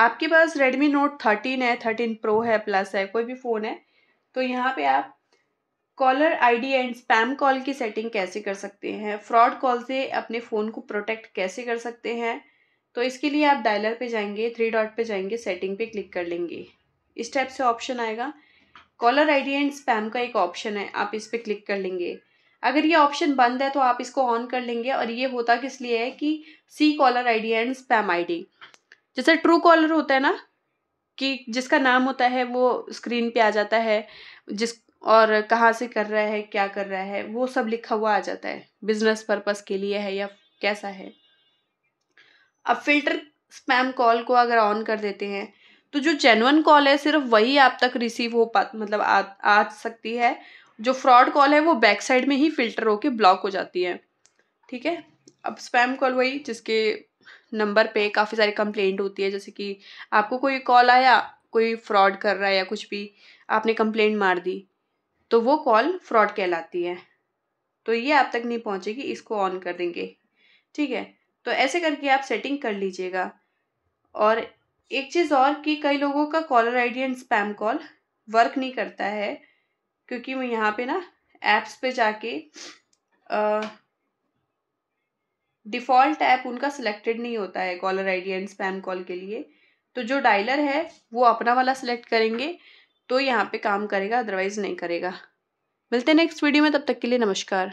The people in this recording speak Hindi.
आपके पास रेडमी नोट थर्टीन है थर्टीन प्रो है प्लस है कोई भी फ़ोन है तो यहाँ पे आप caller ID and spam call की सेटिंग कैसे कर सकते हैं फ्रॉड कॉल से अपने फ़ोन को प्रोटेक्ट कैसे कर सकते हैं तो इसके लिए आप डायलर पे जाएंगे थ्री डॉट पे जाएंगे सेटिंग पे क्लिक कर लेंगे इस टाइप से ऑप्शन आएगा कॉलर आईडी एंड स्पैम का एक ऑप्शन है आप इस पर क्लिक कर लेंगे अगर ये ऑप्शन बंद है तो आप इसको ऑन कर लेंगे और ये होता किस लिए है कि सी caller ID and spam ID जैसे ट्रू कॉलर होता है ना कि जिसका नाम होता है वो स्क्रीन पे आ जाता है जिस और कहाँ से कर रहा है क्या कर रहा है वो सब लिखा हुआ आ जाता है बिजनेस पर्पस के लिए है या कैसा है अब फिल्टर स्पैम कॉल को अगर ऑन कर देते हैं तो जो जेनवन कॉल है सिर्फ वही आप तक रिसीव हो पा मतलब आ, आ सकती है जो फ्रॉड कॉल है वो बैक साइड में ही फिल्टर होके ब्लॉक हो जाती है ठीक है अब स्पैम कॉल वही जिसके नंबर पे काफ़ी सारी कंप्लेंट होती है जैसे कि आपको कोई कॉल आया कोई फ्रॉड कर रहा है या कुछ भी आपने कंप्लेंट मार दी तो वो कॉल फ्रॉड कहलाती है तो ये आप तक नहीं पहुँचेगी इसको ऑन कर देंगे ठीक है तो ऐसे करके आप सेटिंग कर लीजिएगा और एक चीज़ और कि कई लोगों का caller ID and spam call work नहीं करता है क्योंकि वो यहाँ पे ना ऐप्स पे जाके आ, डिफ़ॉल्ट ऐप उनका सिलेक्टेड नहीं होता है caller ID and spam call के लिए तो जो डायलर है वो अपना वाला सिलेक्ट करेंगे तो यहाँ पे काम करेगा अदरवाइज़ नहीं करेगा मिलते हैं नेक्स्ट वीडियो में तब तक के लिए नमस्कार